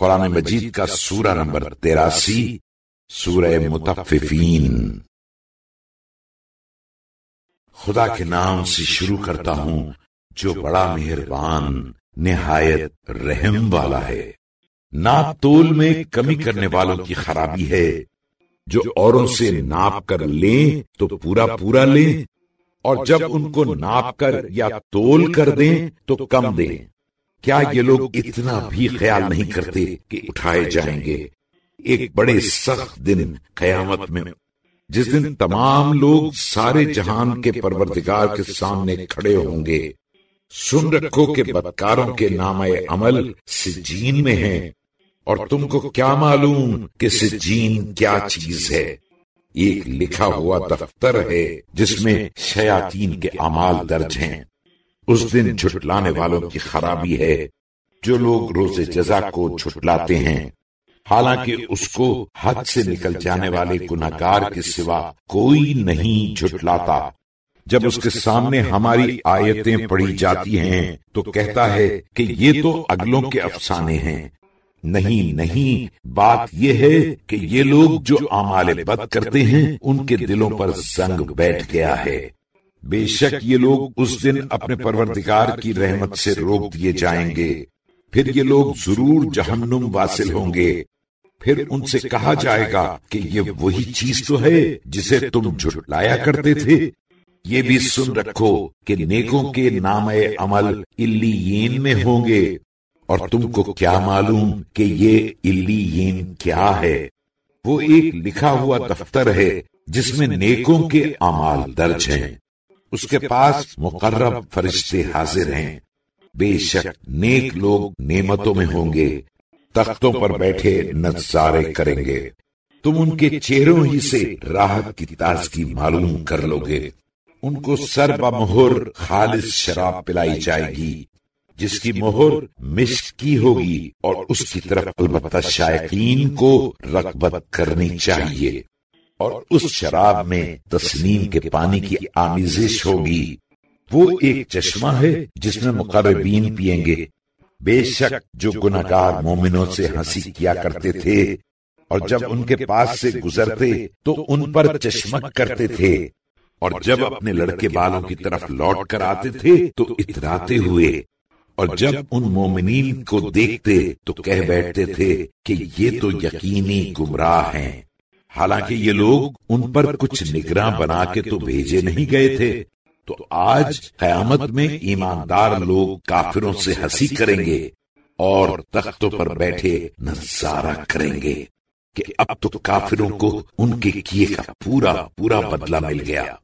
कुरान मजीद का सूरा नंबर तेरासी सूरह मुतफिफीन खुदा के नाम से शुरू करता हूँ जो बड़ा मेहरबान निहायत रहम वाला है नाप तोल में कमी करने वालों की खराबी है जो औरों से नाप कर लें तो पूरा पूरा लें और जब उनको नाप कर या तोल कर दें तो कम दें क्या ये लोग इतना भी ख्याल नहीं करते कि उठाए जाएंगे एक बड़े सख्त दिन कयामत में जिस दिन तमाम लोग सारे जहान के परवरदिगार के सामने खड़े होंगे सुन रखो के बदकारों के नाम अमल सिजीन में है और तुमको क्या मालूम कि सिजीन क्या चीज है एक लिखा हुआ दफ्तर है जिसमें शयातीन के अमाल दर्ज हैं उस दिन छुटलाने वालों की खराबी है जो लोग रोजे जजा को छुटलाते हैं हालांकि उसको हद से निकल जाने वाले गुनाकार के सिवा कोई नहीं छुटलाता जब उसके सामने हमारी आयतें पढ़ी जाती हैं तो कहता है कि ये तो अगलों के अफसाने हैं नहीं नहीं बात यह है कि ये लोग जो आमाले बद करते हैं उनके दिलों पर जंग बैठ गया है बेशक ये लोग उस दिन अपने परवरदिगार की रहमत से रोक दिए जाएंगे फिर ये लोग जरूर जहन्नुम वासिल होंगे फिर उनसे कहा जाएगा कि ये वही चीज तो है जिसे तुम झुटलाया करते थे ये भी सुन रखो कि नेकों के नाम अमल इल्लीन में होंगे और तुमको क्या मालूम कि ये इल्लीन क्या है वो एक लिखा हुआ दफ्तर है जिसमें नेकों के अमाल दर्ज हैं उसके पास मुकर्रब फरिश्ते हाजिर हैं बेशक नेक लोग नेमतों में होंगे तख्तों पर बैठे नजारे करेंगे तुम उनके चेहरों ही से राहत की ताजगी मालूम कर लोगे उनको सर बमोहर खालिस शराब पिलाई जाएगी जिसकी मोहर मिश्क की होगी और उसकी तरफ अलबत्ता शायकीन को रगबत करनी चाहिए और उस शराब में तस्नीम के पानी की आमिजिश होगी वो एक चश्मा है जिसमें मुकर्रबीन पियेंगे बेशक जो गुनाकार मोमिनों से हंसी किया करते थे और जब उनके पास से गुजरते तो उन पर चश्मक करते थे और जब अपने लड़के बालों की तरफ लौट कर आते थे तो इतराते हुए और जब उन मोमिनीन को देखते तो कह बैठते थे कि ये तो यकीनी गुमराह हैं हालांकि ये लोग उन पर कुछ निगरान बना के तो भेजे नहीं गए थे तो आज कयामत में ईमानदार लोग काफिरों से हंसी करेंगे और तख्तों पर बैठे नजारा करेंगे कि अब तो काफिरों को उनके किए का पूरा पूरा बदला मिल गया